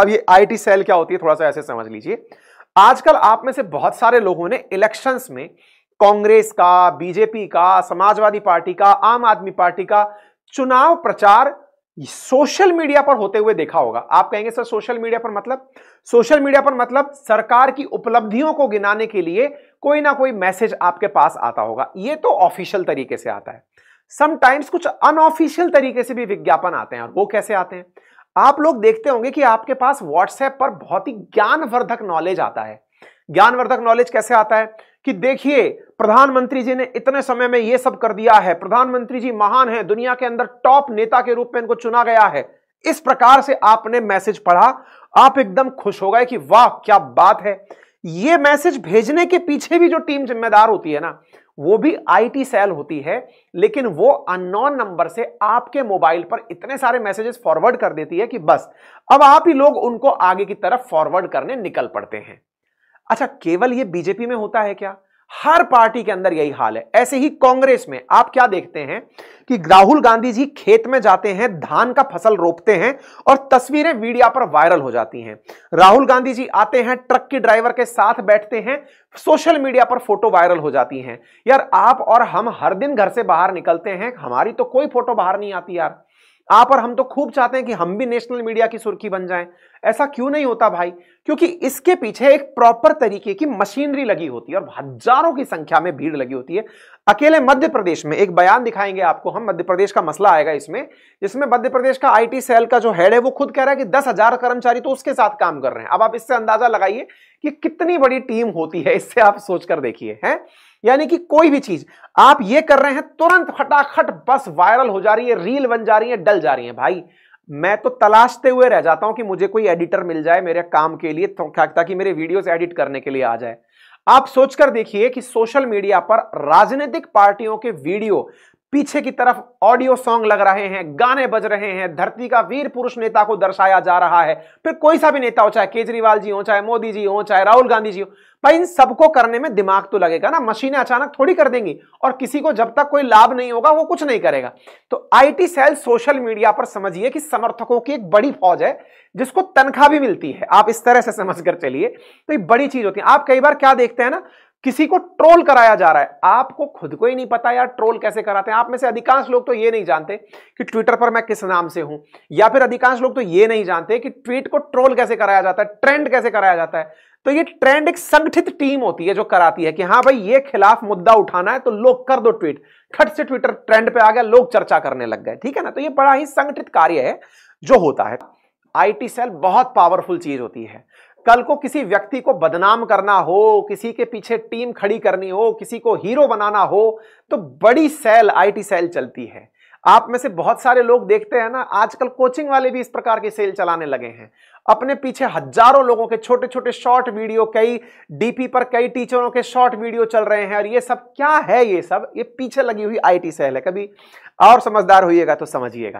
अब ये IT cell क्या होती है थोड़ा सा ऐसे समझ लीजिए आजकल आप में से बहुत सारे लोगों ने इलेक्शंस में कांग्रेस का बीजेपी का समाजवादी पार्टी का आम आदमी पार्टी का चुनाव प्रचार सोशल मीडिया पर होते हुए देखा होगा आप कहेंगे सर सोशल मीडिया पर मतलब सोशल मीडिया पर मतलब सरकार की उपलब्धियों को गिनाने के लिए कोई ना कोई मैसेज आपके पास आता होगा ये तो ऑफिशियल तरीके से आता है समटाइम्स कुछ अनऑफिशियल तरीके से भी विज्ञापन आते हैं और वो कैसे आते हैं आप लोग देखते होंगे कि आपके पास व्हाट्सएप पर बहुत ही ज्ञानवर्धक नॉलेज आता है ज्ञानवर्धक नॉलेज कैसे आता है कि देखिए प्रधानमंत्री जी ने इतने समय में यह सब कर दिया है प्रधानमंत्री जी महान है दुनिया के अंदर टॉप नेता के रूप में इनको चुना गया है इस प्रकार से आपने मैसेज पढ़ा आप एकदम खुश हो गए कि वाह क्या बात है ये मैसेज भेजने के पीछे भी जो टीम जिम्मेदार होती है ना वो भी आईटी सेल होती है लेकिन वो अननोन नंबर से आपके मोबाइल पर इतने सारे मैसेजेस फॉरवर्ड कर देती है कि बस अब आप ही लोग उनको आगे की तरफ फॉरवर्ड करने निकल पड़ते हैं अच्छा केवल ये बीजेपी में होता है क्या हर पार्टी के अंदर यही हाल है ऐसे ही कांग्रेस में आप क्या देखते हैं कि राहुल गांधी जी खेत में जाते हैं धान का फसल रोपते हैं और तस्वीरें मीडिया पर वायरल हो जाती हैं राहुल गांधी जी आते हैं ट्रक के ड्राइवर के साथ बैठते हैं सोशल मीडिया पर फोटो वायरल हो जाती हैं यार आप और हम हर दिन घर से बाहर निकलते हैं हमारी तो कोई फोटो बाहर नहीं आती यार आप और हम तो खूब चाहते हैं कि हम भी नेशनल मीडिया की सुर्खी बन जाएं ऐसा क्यों नहीं होता भाई क्योंकि इसके पीछे एक प्रॉपर तरीके की मशीनरी लगी होती है और हजारों की संख्या में भीड़ लगी होती है अकेले मध्य प्रदेश में एक बयान दिखाएंगे आपको हम मध्य प्रदेश का मसला आएगा इसमें जिसमें मध्य प्रदेश का आईटी सेल का जो हेड है वो खुद कह रहा है कि दस हजार कर्मचारी तो उसके साथ काम कर रहे हैं अब आप इससे अंदाजा लगाइए कि कितनी बड़ी टीम होती है इससे आप सोचकर देखिए है यानी कि कोई भी चीज आप ये कर रहे हैं तुरंत फटाखट बस वायरल हो जा रही है रील बन जा रही है डल जा रही है भाई मैं तो तलाशते हुए रह जाता हूं कि मुझे कोई एडिटर मिल जाए मेरे काम के लिए तो ताकि मेरे वीडियोस एडिट करने के लिए आ जाए आप सोचकर देखिए कि सोशल मीडिया पर राजनीतिक पार्टियों के वीडियो पीछे की तरफ ऑडियो सॉन्ग लग रहे हैं गाने बज रहे हैं धरती का वीर पुरुष नेता को दर्शाया जा रहा है फिर कोई सा भी नेता हो चाहे केजरीवाल जी हो चाहे मोदी जी हो चाहे राहुल गांधी जी हो भाई इन सबको करने में दिमाग तो लगेगा ना मशीनें अचानक थोड़ी कर देंगी और किसी को जब तक कोई लाभ नहीं होगा वो कुछ नहीं करेगा तो आई सेल सोशल मीडिया पर समझिए कि समर्थकों की एक बड़ी फौज है जिसको तनख्वाह भी मिलती है आप इस तरह से समझ कर चलिए तो ये बड़ी चीज होती है आप कई बार क्या देखते हैं ना किसी को ट्रोल कराया जा रहा है आपको खुद को ही नहीं पता यार ट्रोल कैसे कराते हैं आप में से अधिकांश लोग तो ये नहीं जानते कि ट्विटर पर मैं किस नाम से हूं या फिर अधिकांश लोग तो ये नहीं जानते कि ट्वीट को ट्रोल कैसे कराया जाता है ट्रेंड कैसे कराया जाता है तो ये ट्रेंड एक संगठित टीम होती है जो कराती है कि हाँ भाई ये खिलाफ मुद्दा उठाना है तो लोग कर दो ट्वीट खट से ट्विटर ट्रेंड पे आ गया लोग चर्चा करने लग गए ठीक है ना तो ये बड़ा ही संगठित कार्य है जो होता है आईटी सेल बहुत पावरफुल चीज होती है कल को किसी व्यक्ति को बदनाम करना हो किसी के पीछे टीम खड़ी करनी हो किसी को हीरो बनाना हो तो बड़ी सेल आईटी सेल चलती है आप में से बहुत सारे लोग देखते हैं ना आजकल कोचिंग वाले भी इस प्रकार की सेल चलाने लगे हैं अपने पीछे हजारों लोगों के छोटे छोटे शॉर्ट वीडियो कई डीपी पर कई टीचरों के शॉर्ट वीडियो चल रहे हैं और ये सब क्या है ये सब ये पीछे लगी हुई आईटी सेल है कभी और समझदार होइएगा तो समझिएगा